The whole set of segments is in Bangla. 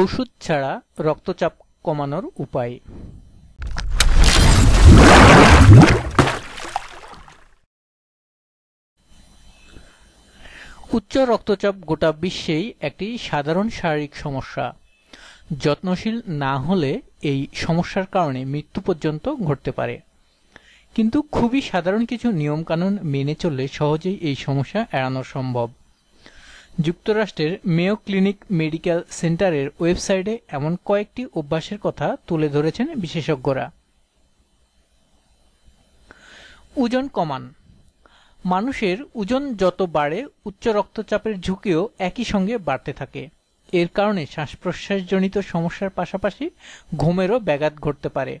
ওষুধ ছাড়া রক্তচাপ কমানোর উপায় উচ্চ রক্তচাপ গোটা বিশ্বেই একটি সাধারণ শারীরিক সমস্যা যত্নশীল না হলে এই সমস্যার কারণে মৃত্যু পর্যন্ত ঘটতে পারে কিন্তু খুবই সাধারণ কিছু নিয়মকানুন মেনে চললে সহজেই এই সমস্যা এড়ানো সম্ভব যুক্তরাষ্ট্রের মেয়ো ক্লিনিক মেডিকেল সেন্টারের ওয়েবসাইটে এমন কয়েকটি অভ্যাসের কথা তুলে ধরেছেন বিশেষজ্ঞরা ওজন কমান মানুষের ওজন যত বাড়ে উচ্চ রক্তচাপের ঝুঁকিও একই সঙ্গে বাড়তে থাকে এর কারণে শ্বাস প্রশ্বাসজনিত সমস্যার পাশাপাশি ঘুমেরও ব্যাঘাত ঘটতে পারে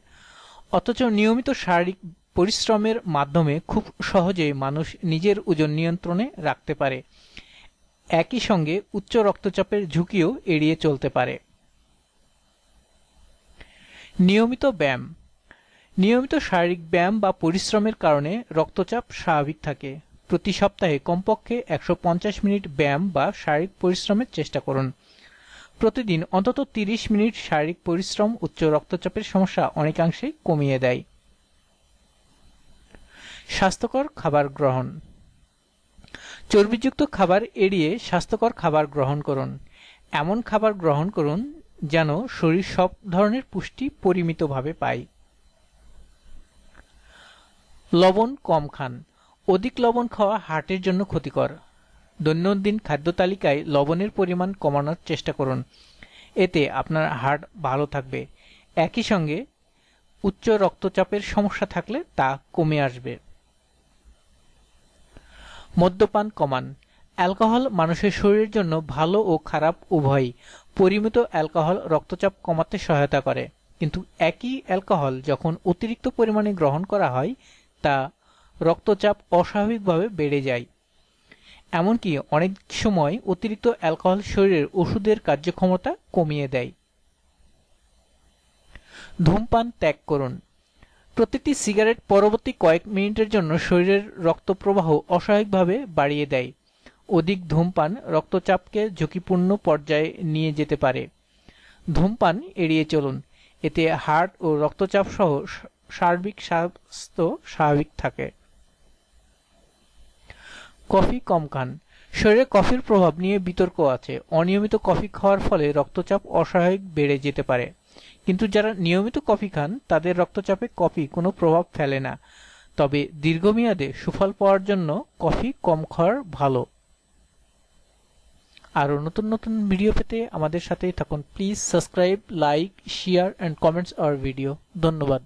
অথচ নিয়মিত শারীরিক পরিশ্রমের মাধ্যমে খুব সহজেই মানুষ নিজের ওজন নিয়ন্ত্রণে রাখতে পারে একই সঙ্গে উচ্চ রক্তচাপের ঝুঁকিও এড়িয়ে চলতে পারে নিয়মিত ব্যায়াম নিয়মিত শারীরিক ব্যায়াম বা পরিশ্রমের কারণে রক্তচাপ স্বাভাবিক থাকে প্রতি সপ্তাহে কমপক্ষে একশো মিনিট ব্যায়াম বা শারীরিক পরিশ্রমের চেষ্টা করুন প্রতিদিন অন্তত 30 মিনিট শারীরিক পরিশ্রম উচ্চ রক্তচাপের সমস্যা অনেকাংশেই কমিয়ে দেয় স্বাস্থ্যকর খাবার গ্রহণ চর্বিযুক্ত খাবার এড়িয়ে স্বাস্থ্যকর খাবার গ্রহণ করুন এমন খাবার গ্রহণ করুন যেন শরীর সব ধরনের পুষ্টি পরিমিতভাবে পায় লবণ কম খান অধিক লবণ খাওয়া হার্টের জন্য ক্ষতিকর দৈনন্দিন খাদ্য তালিকায় লবণের পরিমাণ কমানোর চেষ্টা করুন এতে আপনার হার্ট ভালো থাকবে একই সঙ্গে উচ্চ রক্তচাপের সমস্যা থাকলে তা কমে আসবে মদ্যপান কমান অ্যালকোহল মানুষের শরীরের জন্য ভালো ও খারাপ উভয়ই পরিমিত অ্যালকোহল রক্তচাপ কমাতে সহায়তা করে কিন্তু একই অ্যালকোহল যখন অতিরিক্ত পরিমাণে গ্রহণ করা হয় তা রক্তচাপ অস্বাভাবিকভাবে বেড়ে যায় এমনকি অনেক সময় অতিরিক্ত অ্যালকোহল শরীরের ওষুধের কার্যক্ষমতা কমিয়ে দেয় ধূমপান ত্যাগ করুন প্রতিটি সিগারেট পরবর্তী কয়েক মিনিটের জন্য শরীরের রক্ত প্রবাহ অস্বাভাবিকভাবে বাড়িয়ে দেয় অধিক ধূমপান রক্তচাপকে ঝুঁকিপূর্ণ পর্যায়ে নিয়ে যেতে পারে ধূমপান এড়িয়ে চলুন এতে হার্ট ও রক্তচাপ সহ সার্বিক স্বাস্থ্য স্বাভাবিক থাকে কফি কম খান শরীরে কফির প্রভাব নিয়ে বিতর্ক আছে অনিয়মিত কফি খাওয়ার ফলে রক্তচাপ অস্বাভাবিক বেড়ে যেতে পারে কিন্তু যারা নিয়মিত কফি খান তাদের রক্তচাপে কফি কোনো প্রভাব ফেলে না তবে দীর্ঘমেয়াদে সুফল পাওয়ার জন্য কফি কম খাওয়ার ভালো আরও নতুন নতুন ভিডিও পেতে আমাদের সাথেই থাকুন please subscribe like share and comments our video ধন্যবাদ